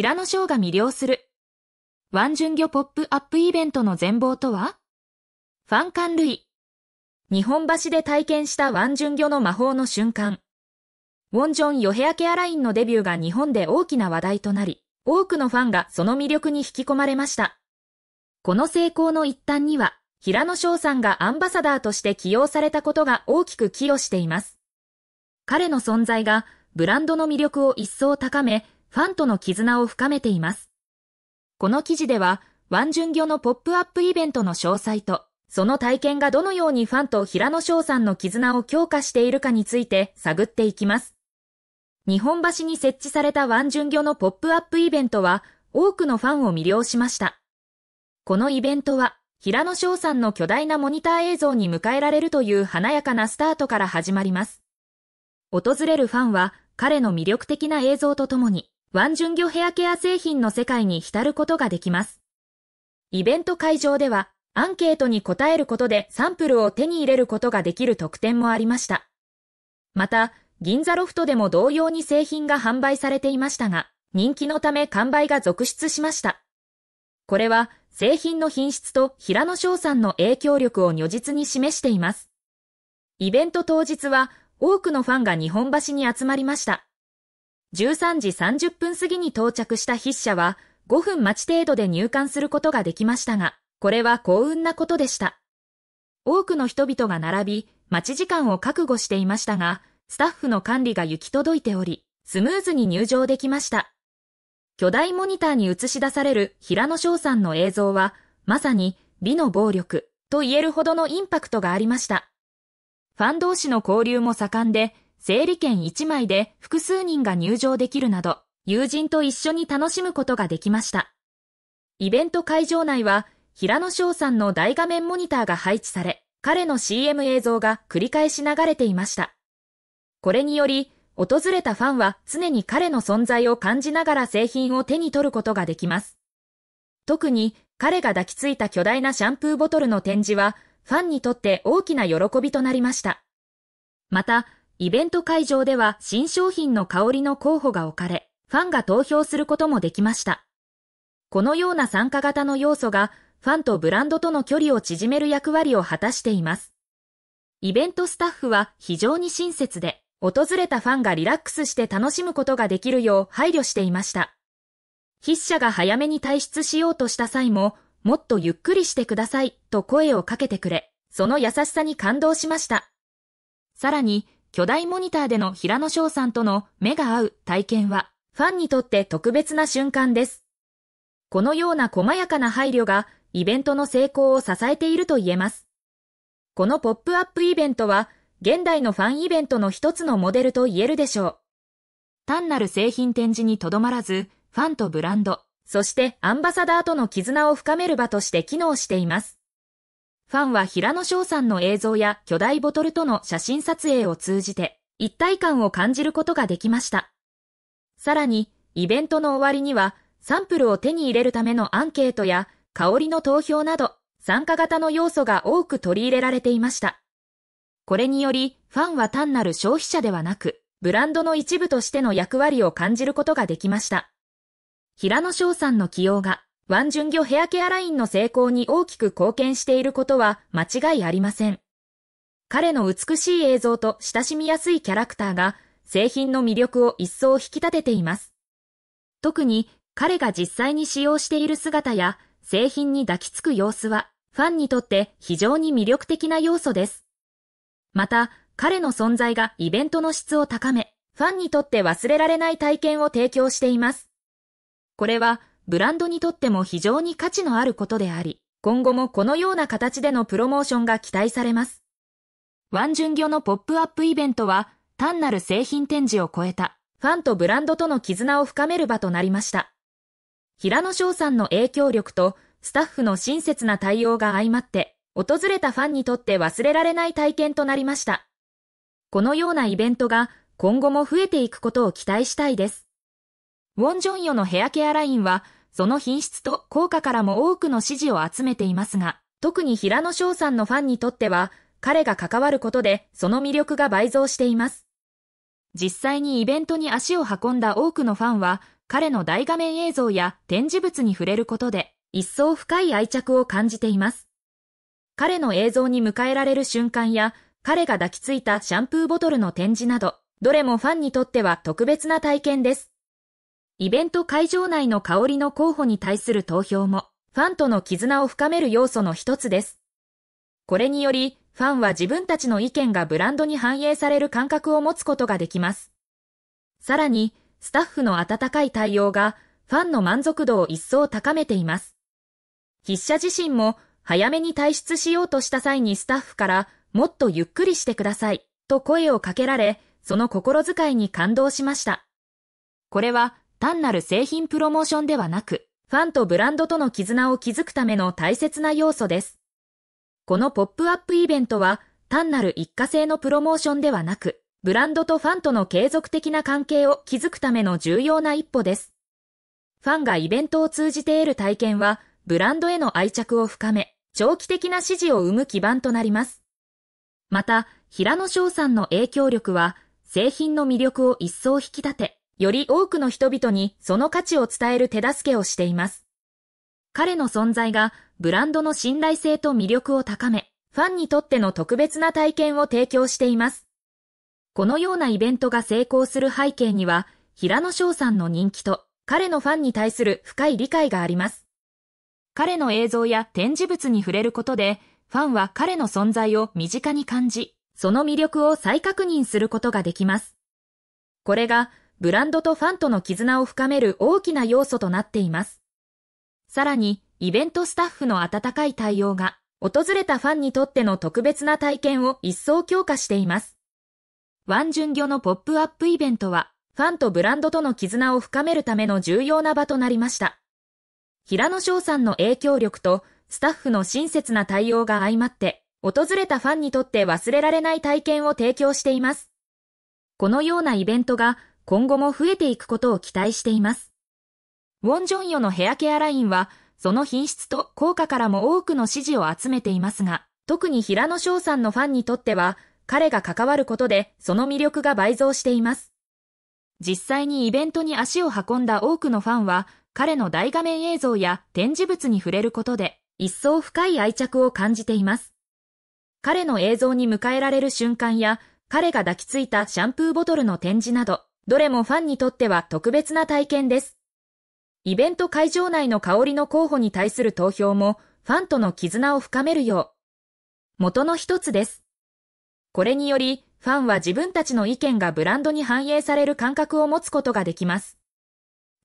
平野翔が魅了する。ワンジュンギョポップアップイベントの全貌とはファン館類。日本橋で体験したワンジュンギョの魔法の瞬間。ウォンジョン・ヨヘアケアラインのデビューが日本で大きな話題となり、多くのファンがその魅力に引き込まれました。この成功の一端には、平野翔さんがアンバサダーとして起用されたことが大きく寄与しています。彼の存在がブランドの魅力を一層高め、ファンとの絆を深めています。この記事では、ワンジュンギョのポップアップイベントの詳細と、その体験がどのようにファンと平野翔さんの絆を強化しているかについて探っていきます。日本橋に設置されたワンジュンギョのポップアップイベントは、多くのファンを魅了しました。このイベントは、平野翔さんの巨大なモニター映像に迎えられるという華やかなスタートから始まります。訪れるファンは、彼の魅力的な映像とともに、ワンギョヘアケア製品の世界に浸ることができます。イベント会場では、アンケートに答えることでサンプルを手に入れることができる特典もありました。また、銀座ロフトでも同様に製品が販売されていましたが、人気のため完売が続出しました。これは、製品の品質と平野翔さんの影響力を如実に示しています。イベント当日は、多くのファンが日本橋に集まりました。13時30分過ぎに到着した筆者は、5分待ち程度で入館することができましたが、これは幸運なことでした。多くの人々が並び、待ち時間を覚悟していましたが、スタッフの管理が行き届いており、スムーズに入場できました。巨大モニターに映し出される平野翔さんの映像は、まさに美の暴力と言えるほどのインパクトがありました。ファン同士の交流も盛んで、整理券1枚で複数人が入場できるなど、友人と一緒に楽しむことができました。イベント会場内は、平野翔さんの大画面モニターが配置され、彼の CM 映像が繰り返し流れていました。これにより、訪れたファンは常に彼の存在を感じながら製品を手に取ることができます。特に彼が抱きついた巨大なシャンプーボトルの展示は、ファンにとって大きな喜びとなりました。また、イベント会場では新商品の香りの候補が置かれ、ファンが投票することもできました。このような参加型の要素が、ファンとブランドとの距離を縮める役割を果たしています。イベントスタッフは非常に親切で、訪れたファンがリラックスして楽しむことができるよう配慮していました。筆者が早めに退出しようとした際も、もっとゆっくりしてくださいと声をかけてくれ、その優しさに感動しました。さらに、巨大モニターでの平野翔さんとの目が合う体験は、ファンにとって特別な瞬間です。このような細やかな配慮が、イベントの成功を支えていると言えます。このポップアップイベントは、現代のファンイベントの一つのモデルと言えるでしょう。単なる製品展示にとどまらず、ファンとブランド、そしてアンバサダーとの絆を深める場として機能しています。ファンは平野翔さんの映像や巨大ボトルとの写真撮影を通じて、一体感を感じることができました。さらに、イベントの終わりには、サンプルを手に入れるためのアンケートや、香りの投票など、参加型の要素が多く取り入れられていました。これにより、ファンは単なる消費者ではなく、ブランドの一部としての役割を感じることができました。平野翔さんの起用が、ワンジュンギョヘアケアラインの成功に大きく貢献していることは間違いありません。彼の美しい映像と親しみやすいキャラクターが製品の魅力を一層引き立てています。特に彼が実際に使用している姿や製品に抱きつく様子はファンにとって非常に魅力的な要素です。また、彼の存在がイベントの質を高め、ファンにとって忘れられない体験を提供しています。これはブランドにとっても非常に価値のあることであり、今後もこのような形でのプロモーションが期待されます。ワンジュンギョのポップアップイベントは、単なる製品展示を超えた、ファンとブランドとの絆を深める場となりました。平野翔さんの影響力と、スタッフの親切な対応が相まって、訪れたファンにとって忘れられない体験となりました。このようなイベントが、今後も増えていくことを期待したいです。ウォンジョンヨのヘアケアラインは、その品質と効果からも多くの支持を集めていますが、特に平野翔さんのファンにとっては、彼が関わることでその魅力が倍増しています。実際にイベントに足を運んだ多くのファンは、彼の大画面映像や展示物に触れることで、一層深い愛着を感じています。彼の映像に迎えられる瞬間や、彼が抱きついたシャンプーボトルの展示など、どれもファンにとっては特別な体験です。イベント会場内の香りの候補に対する投票も、ファンとの絆を深める要素の一つです。これにより、ファンは自分たちの意見がブランドに反映される感覚を持つことができます。さらに、スタッフの温かい対応が、ファンの満足度を一層高めています。筆者自身も、早めに退出しようとした際にスタッフから、もっとゆっくりしてください、と声をかけられ、その心遣いに感動しました。これは、単なる製品プロモーションではなく、ファンとブランドとの絆を築くための大切な要素です。このポップアップイベントは、単なる一過性のプロモーションではなく、ブランドとファンとの継続的な関係を築くための重要な一歩です。ファンがイベントを通じて得る体験は、ブランドへの愛着を深め、長期的な支持を生む基盤となります。また、平野翔さんの影響力は、製品の魅力を一層引き立て、より多くの人々にその価値を伝える手助けをしています。彼の存在がブランドの信頼性と魅力を高め、ファンにとっての特別な体験を提供しています。このようなイベントが成功する背景には、平野翔さんの人気と彼のファンに対する深い理解があります。彼の映像や展示物に触れることで、ファンは彼の存在を身近に感じ、その魅力を再確認することができます。これがブランドとファンとの絆を深める大きな要素となっています。さらに、イベントスタッフの温かい対応が、訪れたファンにとっての特別な体験を一層強化しています。ワンジュギ魚のポップアップイベントは、ファンとブランドとの絆を深めるための重要な場となりました。平野翔さんの影響力と、スタッフの親切な対応が相まって、訪れたファンにとって忘れられない体験を提供しています。このようなイベントが今後も増えていくことを期待しています。ウォンジョンヨのヘアケアラインは、その品質と効果からも多くの支持を集めていますが、特に平野翔さんのファンにとっては、彼が関わることでその魅力が倍増しています。実際にイベントに足を運んだ多くのファンは、彼の大画面映像や展示物に触れることで、一層深い愛着を感じています。彼の映像に迎えられる瞬間や、彼が抱きついたシャンプーボトルの展示など、どれもファンにとっては特別な体験です。イベント会場内の香りの候補に対する投票も、ファンとの絆を深めるよう、元の一つです。これにより、ファンは自分たちの意見がブランドに反映される感覚を持つことができます。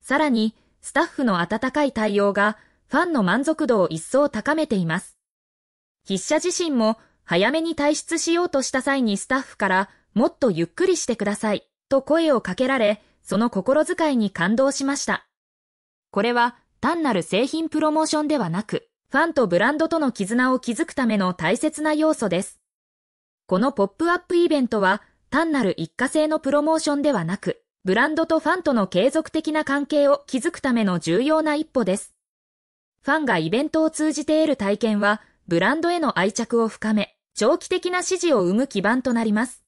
さらに、スタッフの温かい対応が、ファンの満足度を一層高めています。筆者自身も、早めに退出しようとした際にスタッフから、もっとゆっくりしてください。と声をかけられ、その心遣いに感動しました。これは単なる製品プロモーションではなく、ファンとブランドとの絆を築くための大切な要素です。このポップアップイベントは、単なる一過性のプロモーションではなく、ブランドとファンとの継続的な関係を築くための重要な一歩です。ファンがイベントを通じて得る体験は、ブランドへの愛着を深め、長期的な支持を生む基盤となります。